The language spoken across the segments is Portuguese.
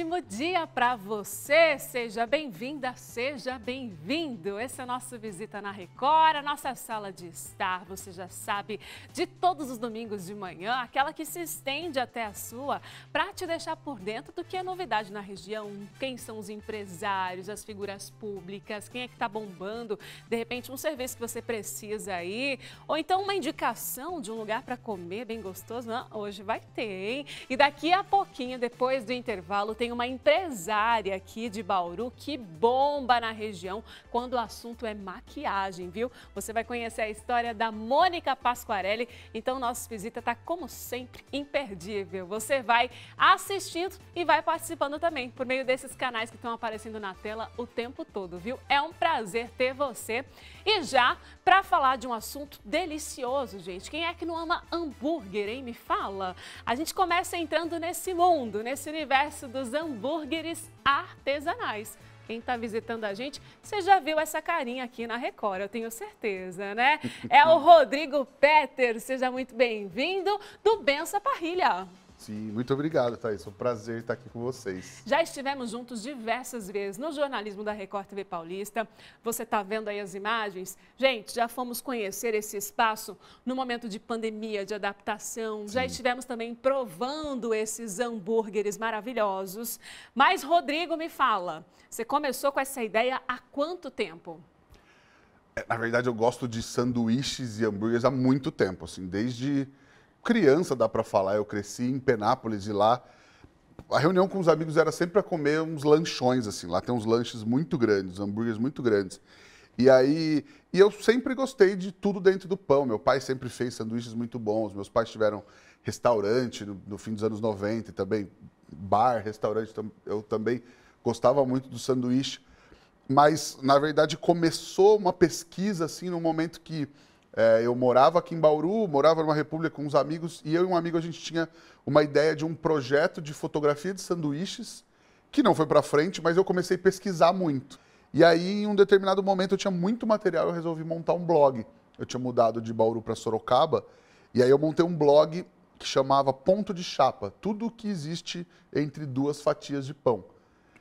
ótimo dia para você! Seja bem-vinda, seja bem-vindo! Essa é a nossa visita na Record, a nossa sala de estar, você já sabe, de todos os domingos de manhã, aquela que se estende até a sua, para te deixar por dentro do que é novidade na região, quem são os empresários, as figuras públicas, quem é que está bombando, de repente um serviço que você precisa aí, ou então uma indicação de um lugar para comer bem gostoso, não, né? hoje vai ter, hein? E daqui a pouquinho, depois do intervalo, tem tem uma empresária aqui de Bauru que bomba na região quando o assunto é maquiagem, viu? Você vai conhecer a história da Mônica Pasquarelli. Então, nossa visita está, como sempre, imperdível. Você vai assistindo e vai participando também por meio desses canais que estão aparecendo na tela o tempo todo, viu? É um prazer ter você. E já, para falar de um assunto delicioso, gente, quem é que não ama hambúrguer, hein? Me fala. A gente começa entrando nesse mundo, nesse universo dos hambúrgueres artesanais. Quem está visitando a gente, você já viu essa carinha aqui na Record, eu tenho certeza, né? É o Rodrigo Peter, seja muito bem-vindo do Bença Parrilha. Sim, muito obrigado, Thaís. Foi um prazer estar aqui com vocês. Já estivemos juntos diversas vezes no jornalismo da Record TV Paulista. Você está vendo aí as imagens? Gente, já fomos conhecer esse espaço no momento de pandemia, de adaptação. Sim. Já estivemos também provando esses hambúrgueres maravilhosos. Mas, Rodrigo, me fala, você começou com essa ideia há quanto tempo? É, na verdade, eu gosto de sanduíches e hambúrgueres há muito tempo, assim, desde criança, dá para falar. Eu cresci em Penápolis e lá a reunião com os amigos era sempre para comer uns lanchões, assim. Lá tem uns lanches muito grandes, hambúrgueres muito grandes. E aí, e eu sempre gostei de tudo dentro do pão. Meu pai sempre fez sanduíches muito bons. Meus pais tiveram restaurante no, no fim dos anos 90 também, bar, restaurante. Eu também gostava muito do sanduíche. Mas, na verdade, começou uma pesquisa, assim, no momento que é, eu morava aqui em Bauru, morava numa república com uns amigos, e eu e um amigo a gente tinha uma ideia de um projeto de fotografia de sanduíches, que não foi para frente, mas eu comecei a pesquisar muito. E aí, em um determinado momento, eu tinha muito material, eu resolvi montar um blog. Eu tinha mudado de Bauru para Sorocaba, e aí eu montei um blog que chamava Ponto de Chapa, tudo o que existe entre duas fatias de pão.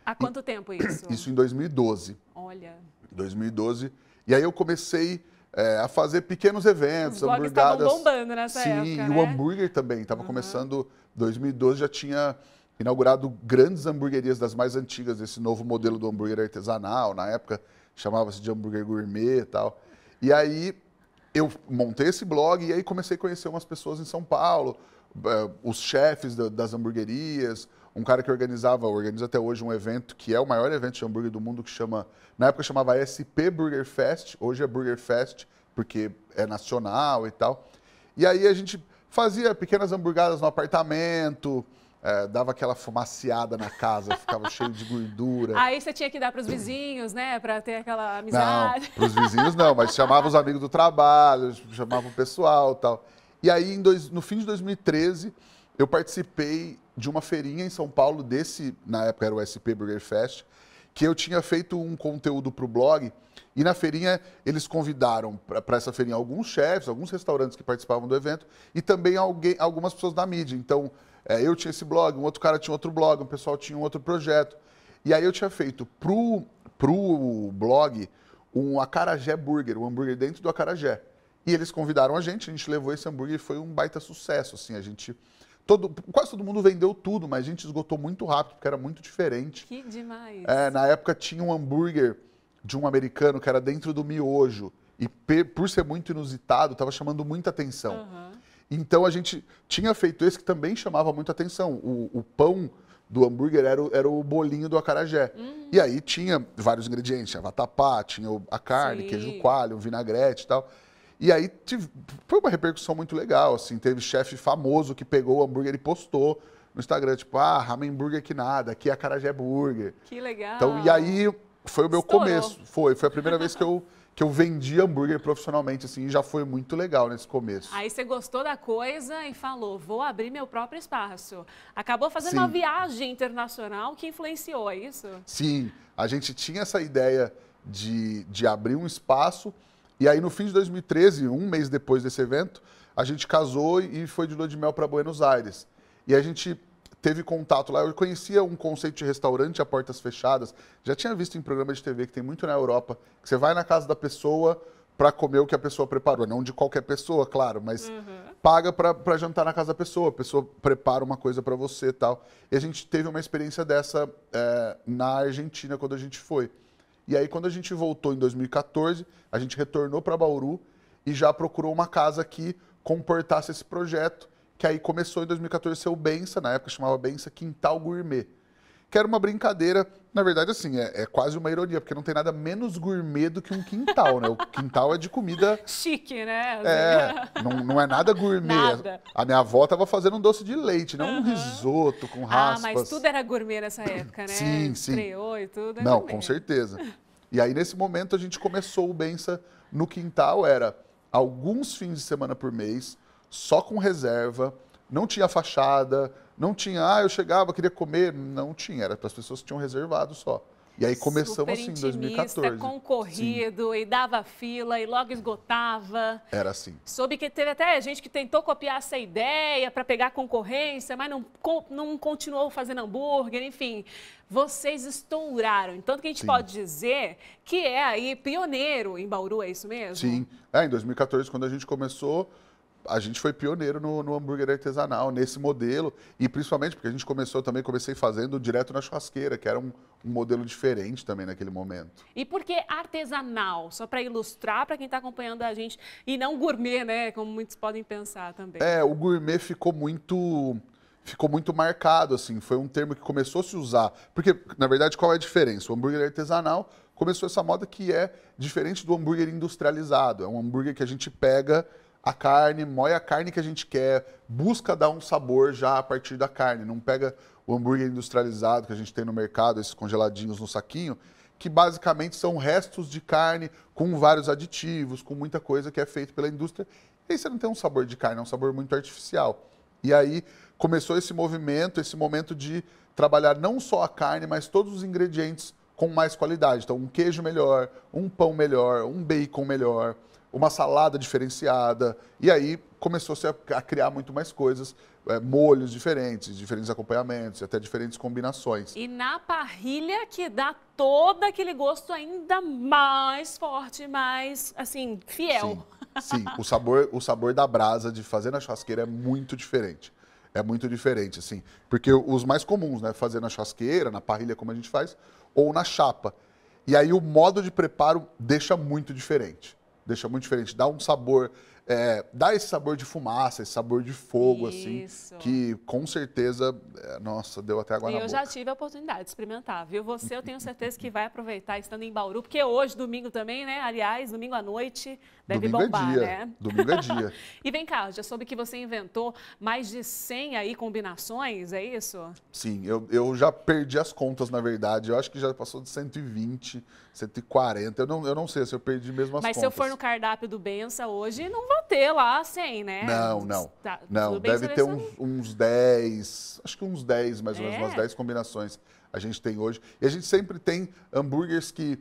Há quanto e... tempo isso? Isso em 2012. Olha. 2012. E aí eu comecei é, a fazer pequenos eventos, Os hamburgadas. bombando nessa Sim, época, e né? o hambúrguer também. Estava uhum. começando, 2012 já tinha inaugurado grandes hamburguerias das mais antigas, desse novo modelo do hambúrguer artesanal. Na época chamava-se de hambúrguer gourmet e tal. E aí eu montei esse blog e aí comecei a conhecer umas pessoas em São Paulo, é, os chefes das hamburguerias, um cara que organizava, organiza até hoje um evento que é o maior evento de hambúrguer do mundo, que chama, na época chamava SP Burger Fest, hoje é Burger Fest, porque é nacional e tal. E aí a gente fazia pequenas hamburgadas no apartamento, é, dava aquela fumaciada na casa, ficava cheio de gordura. Aí você tinha que dar para os vizinhos, né? Para ter aquela amizade. Para os vizinhos não, mas chamava os amigos do trabalho, chamava o pessoal tal. E aí, dois, no fim de 2013, eu participei de uma feirinha em São Paulo, desse, na época era o SP Burger Fest, que eu tinha feito um conteúdo para o blog e na feirinha eles convidaram para essa feirinha alguns chefs, alguns restaurantes que participavam do evento e também alguém, algumas pessoas da mídia. Então é, eu tinha esse blog, um outro cara tinha outro blog, um pessoal tinha um outro projeto. E aí eu tinha feito para o blog um acarajé burger, um hambúrguer dentro do acarajé. E eles convidaram a gente, a gente levou esse hambúrguer e foi um baita sucesso, assim, a gente todo, quase todo mundo vendeu tudo, mas a gente esgotou muito rápido, porque era muito diferente. Que demais. É, na época tinha um hambúrguer de um americano que era dentro do miojo. E por ser muito inusitado, estava chamando muita atenção. Uhum. Então a gente tinha feito esse que também chamava muita atenção. O, o pão do hambúrguer era o, era o bolinho do acarajé. Uhum. E aí tinha vários ingredientes, tinha vatapá, tinha a carne, Sim. queijo coalho, um vinagrete e tal. E aí tive, foi uma repercussão muito legal, assim, teve chefe famoso que pegou o hambúrguer e postou no Instagram, tipo, ah, ramen burger que nada, aqui é carajé burger. Que legal. Então, e aí foi o meu Estourou. começo, foi, foi a primeira vez que eu que eu vendi hambúrguer profissionalmente, assim, e já foi muito legal nesse começo. Aí você gostou da coisa e falou, vou abrir meu próprio espaço. Acabou fazendo Sim. uma viagem internacional que influenciou, é isso? Sim, a gente tinha essa ideia de, de abrir um espaço, e aí, no fim de 2013, um mês depois desse evento, a gente casou e foi de lua de mel para Buenos Aires. E a gente teve contato lá. Eu conhecia um conceito de restaurante a portas fechadas. Já tinha visto em programa de TV que tem muito na Europa, que você vai na casa da pessoa para comer o que a pessoa preparou. Não de qualquer pessoa, claro, mas uhum. paga para jantar na casa da pessoa. A pessoa prepara uma coisa para você e tal. E a gente teve uma experiência dessa é, na Argentina quando a gente foi. E aí, quando a gente voltou em 2014, a gente retornou para Bauru e já procurou uma casa que comportasse esse projeto, que aí começou em 2014 ser o Bença, na época chamava Bença Quintal Gourmet que era uma brincadeira. Na verdade, assim, é, é, quase uma ironia, porque não tem nada menos gourmet do que um quintal, né? O quintal é de comida. Chique, né? É, não, não é nada gourmet. Nada. A minha avó estava fazendo um doce de leite, não uhum. um risoto com raspas. Ah, mas tudo era gourmet nessa época, né? sim, sim. Treou e tudo. né? não, gourmet. com certeza. E aí, nesse momento, a gente começou o Bença no quintal, era alguns fins de semana por mês, só com reserva não tinha fachada, não tinha, ah, eu chegava, queria comer. Não tinha, era para as pessoas que tinham reservado só. E aí começamos assim, em 2014. concorrido, Sim. e dava fila, e logo esgotava. Era assim. Soube que teve até gente que tentou copiar essa ideia para pegar concorrência, mas não, não continuou fazendo hambúrguer, enfim. Vocês estouraram. Tanto que a gente Sim. pode dizer que é aí pioneiro em Bauru, é isso mesmo? Sim. É, em 2014, quando a gente começou, a gente foi pioneiro no, no, hambúrguer artesanal, nesse modelo, e principalmente porque a gente começou também, comecei fazendo direto na churrasqueira, que era um, um modelo diferente também naquele momento. E por que artesanal? Só para ilustrar para quem está acompanhando a gente, e não gourmet, né? Como muitos podem pensar também. É, o gourmet ficou muito ficou muito marcado, assim, foi um termo que começou a se usar. Porque, na verdade, qual é a diferença? O hambúrguer artesanal começou essa moda que é diferente do hambúrguer industrializado. É um hambúrguer que a gente pega a carne, moe a carne que a gente quer, busca dar um sabor já a partir da carne. Não pega o hambúrguer industrializado que a gente tem no mercado, esses congeladinhos no saquinho, que basicamente são restos de carne com vários aditivos, com muita coisa que é feito pela indústria. E aí você não tem um sabor de carne, é um sabor muito artificial. E aí começou esse movimento, esse momento de trabalhar não só a carne, mas todos os ingredientes com mais qualidade. Então, um queijo melhor, um pão melhor, um bacon melhor, uma salada diferenciada. E aí começou-se a, a, criar muito mais coisas, é, molhos diferentes, diferentes acompanhamentos, até diferentes combinações. E na parrilha que dá todo aquele gosto ainda mais forte, mais, assim, fiel. Sim, sim. o, sabor, o sabor da brasa de fazer na churrasqueira é muito diferente. É muito diferente, assim. Porque os mais comuns, né? Fazer na churrasqueira, na parrilha, como a gente faz, ou na chapa. E aí o modo de preparo deixa muito diferente deixa muito diferente, dá um sabor é, dá esse sabor de fumaça, esse sabor de fogo, assim, Isso. assim, que com certeza, é, nossa, deu até água e na eu boca. eu já tive a oportunidade de experimentar, viu? Você, eu tenho certeza que vai aproveitar estando em Bauru, porque hoje, domingo também, né? Aliás, domingo à noite, deve domingo é bombar, é dia. né? Domingo é dia. e vem cá, já soube que você inventou mais de 100 aí combinações, é isso? Sim, eu, eu já perdi as contas, na verdade. Eu acho que já passou de 120, 140. Eu não, eu não sei se eu perdi mesmo as Mas contas. Mas se eu for no cardápio do Bença hoje, não vou para ter lá 100, né? Não, não. Tá, não, deve ter uns, uns 10, acho que uns 10, mais ou menos, é. umas 10 combinações a gente tem hoje. E a gente sempre tem hambúrgueres que.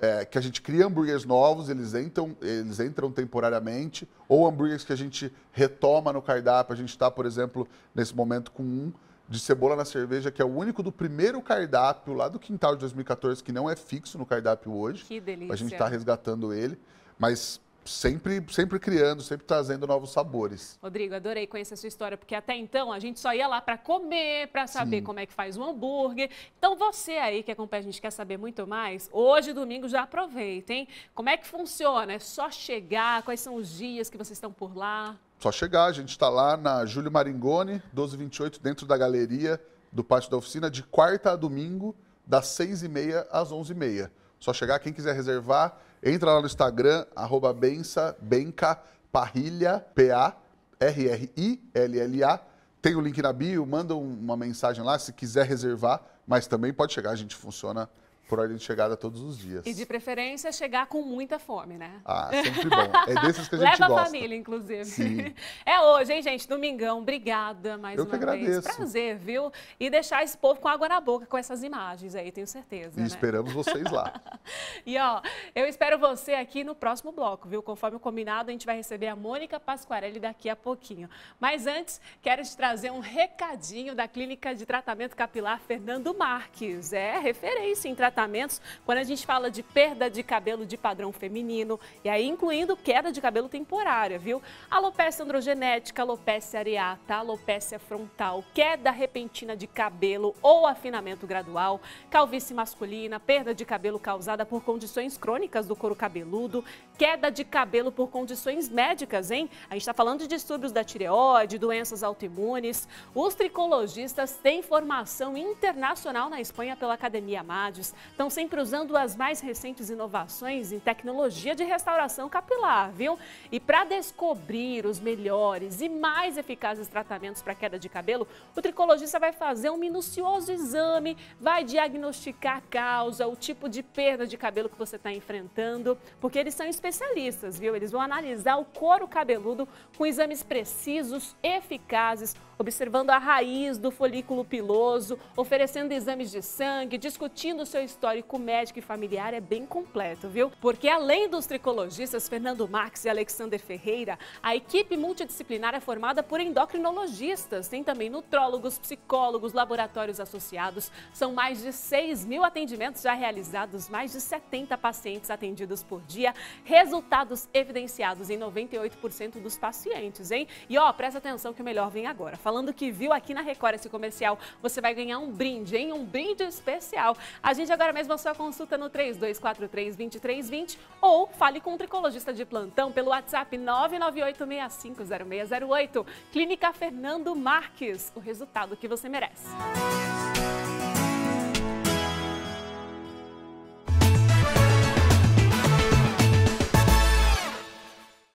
É, que a gente cria hambúrgueres novos, eles entram, eles entram temporariamente, ou hambúrgueres que a gente retoma no cardápio. A gente está, por exemplo, nesse momento com um de cebola na cerveja, que é o único do primeiro cardápio lá do quintal de 2014, que não é fixo no cardápio hoje. Que delícia. A gente está resgatando ele. Mas sempre, sempre criando, sempre trazendo novos sabores. Rodrigo, adorei conhecer a sua história, porque até então a gente só ia lá para comer, para saber Sim. como é que faz um hambúrguer. Então você aí que acompanha a gente quer saber muito mais, hoje domingo já aproveita, hein? Como é que funciona? É só chegar? Quais são os dias que vocês estão por lá? Só chegar, a gente está lá na Júlio Maringoni, 1228, dentro da galeria do Pátio da Oficina, de quarta a domingo, das 6h30 às 11h30. Só chegar, quem quiser reservar, Entra lá no Instagram, arroba bença, benca, parrilha, P-A-R-R-I-L-L-A. Tem o link na bio, manda uma mensagem lá se quiser reservar, mas também pode chegar, a gente funciona por ordem de chegada todos os dias. E de preferência chegar com muita fome, né? Ah, sempre bom. É desses que a gente Leva gosta. Leva a família, inclusive. Sim. É hoje, hein, gente? Domingão, obrigada mais Eu uma que agradeço. Prazer, viu? E deixar esse povo com água na boca com essas imagens aí, tenho certeza. E né? esperamos vocês lá. e ó, eu espero você aqui no próximo bloco, viu? Conforme o combinado, a gente vai receber a Mônica Pasquarelli daqui a pouquinho. Mas antes, quero te trazer um recadinho da Clínica de Tratamento Capilar Fernando Marques. É referência em tratamento tratamentos, quando a gente fala de perda de cabelo de padrão feminino, e aí incluindo queda de cabelo temporária, viu? Alopecia androgenética, alopecia areata, alopecia frontal, queda repentina de cabelo ou afinamento gradual, calvície masculina, perda de cabelo causada por condições crônicas do couro cabeludo, queda de cabelo por condições médicas, hein? A gente está falando de distúrbios da tireoide, doenças autoimunes. Os tricologistas têm formação internacional na Espanha pela Academia Mades estão sempre usando as mais recentes inovações em tecnologia de restauração capilar, viu? E para descobrir os melhores e mais eficazes tratamentos para queda de cabelo, o tricologista vai fazer um minucioso exame, vai diagnosticar a causa, o tipo de perda de cabelo que você está enfrentando, porque eles são especialistas, viu? Eles vão analisar o couro cabeludo com exames precisos, eficazes, observando a raiz do folículo piloso, oferecendo exames de sangue, discutindo o seu estudo histórico médico e familiar é bem completo, viu? Porque além dos tricologistas Fernando Max e Alexander Ferreira, a equipe multidisciplinar é formada por endocrinologistas, tem também nutrólogos, psicólogos, laboratórios associados. São mais de 6 mil atendimentos já realizados, mais de 70 pacientes atendidos por dia, resultados evidenciados em 98% dos pacientes, hein? E ó, presta atenção que o melhor vem agora. Falando que viu aqui na Record esse comercial, você vai ganhar um brinde, hein? Um brinde especial. A gente agora Agora mesmo a sua consulta no 3243-2320 ou fale com um tricologista de plantão pelo WhatsApp 998650608. Clínica Fernando Marques, o resultado que você merece.